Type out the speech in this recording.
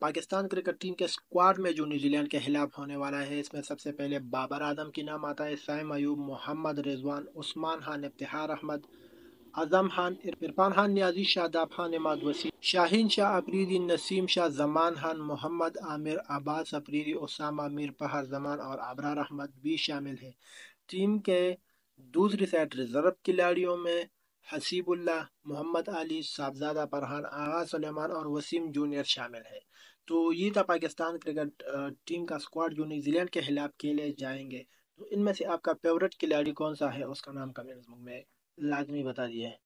Pakistan cricket team के squad में जो न्यूजीलैंड के खिलाफ होने वाला है इसमें सबसे पहले बाबर आजम की नाम आता है साइम अयूब मोहम्मद रिजवान उस्मान खान इफ्तार अहमद आजम खान इरफान खान न्याजी शादाब खान इमाद वसी शाहीन शाह अफरीदी नसीम शाह जमान खान मोहम्मद आमिर अब्बास अफरीदी उसामा मीर पहर जमान और अबरार अहमद भी शामिल हैं टीम के दूसरी साइड रिजर्व खिलाड़ियों में हसीबुल्ला मोहम्मद अली साहबजादा परहान आगा सलेमान और वसीम जूनियर शामिल है तो ये था पाकिस्तान क्रिकेट टीम का स्क्वाड जो न्यूजीलैंड के खिलाफ खेले जाएंगे तो इनमें से आपका फेवरेट खिलाड़ी कौन सा है उसका नाम कमेंट में लाजमी बता दिए